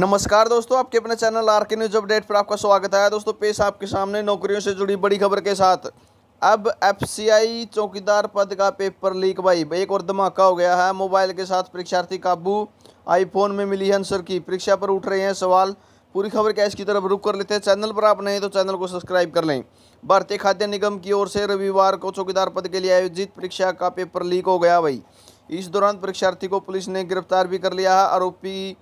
नमस्कार दोस्तों आपके अपने channel R K news update पर आपका स्वागत है दोस्तों पेश आपके सामने नौकरियों से जुड़ी बड़ी खबर के साथ अब एफसीआई चौकीदार पद का पेपर लीक भाई एक और धमाका हो गया है मोबाइल के साथ परीक्षार्थी काबू आईफोन में मिली है आंसर की परीक्षा पर उठ रहे हैं सवाल पूरी खबर क्या इसकी तरफ रुक कर लेते हैं चैनल पर आप नहीं तो चैनल को सब्सक्राइब कर लें भारतीय खाद्य निगम की ओर से रविवार को चौकीदार पद के लिए आयोजित परीक्षा का पेपर लीक हो गया भाई इस दौरान परीक्षार्थी को पुलिस ने गिरफ्तार भी कर लिया है आरोपी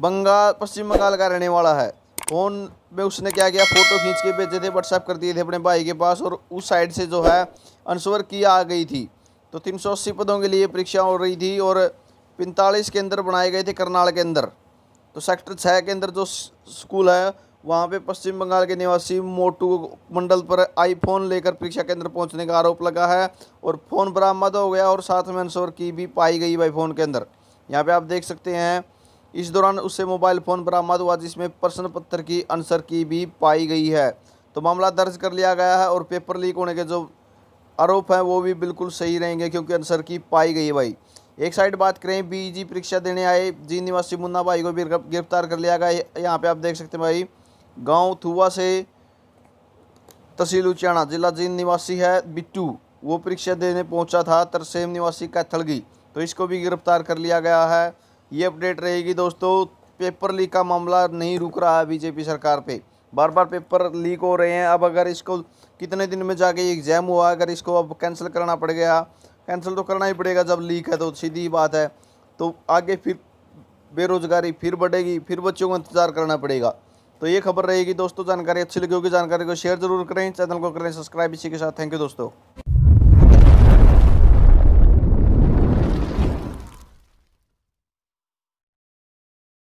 बंगाल पश्चिम बंगाल का रहने वाला है फ़ोन में उसने क्या किया फ़ोटो खींच के भेजे थे व्हाट्सएप कर दिए थे अपने भाई के पास और उस साइड से जो है अनसवर की आ गई थी तो 380 पदों के लिए परीक्षा हो रही थी और 45 के अंदर बनाए गए थे करनाल के अंदर तो सेक्टर छः के अंदर जो स्कूल है वहाँ पे पश्चिम बंगाल के निवासी मोटू मंडल पर आईफोन लेकर परीक्षा केंद्र पहुँचने का आरोप लगा है और फ़ोन बरामद हो गया और साथ में अनसवर की भी पाई गई भाई फ़ोन के अंदर यहाँ पे आप देख सकते हैं इस दौरान उससे मोबाइल फ़ोन बरामद हुआ जिसमें प्रश्न पत्र की आंसर की भी पाई गई है तो मामला दर्ज कर लिया गया है और पेपर लीक होने के जो आरोप हैं वो भी बिल्कुल सही रहेंगे क्योंकि आंसर की पाई गई है भाई एक साइड बात करें बीजी परीक्षा देने आए जी निवासी मुन्ना भाई को भी गिरफ्तार कर लिया गया यहाँ पे आप देख सकते हैं भाई गांव थुआ से तहसील उचाना जिला जींद निवासी है बिट्टू वो परीक्षा देने पहुंचा था तरसेम निवासी कैथलगी तो इसको भी गिरफ्तार कर लिया गया है ये अपडेट रहेगी दोस्तों पेपर लीक का मामला नहीं रुक रहा है बीजेपी सरकार पे बार बार पेपर लीक हो रहे हैं अब अगर इसको कितने दिन में जाके एग्ज़ाम हुआ अगर इसको अब कैंसिल करना पड़ गया कैंसिल तो करना ही पड़ेगा जब लीक है तो सीधी बात है तो आगे फिर बेरोज़गारी फिर बढ़ेगी फिर बच्चों को इंतज़ार करना पड़ेगा तो ये खबर रहेगी दोस्तों जानकारी अच्छी लगी होगी जानकारी को शेयर जरूर करें चैनल को करें सब्सक्राइब इसी के साथ थैंक यू दोस्तों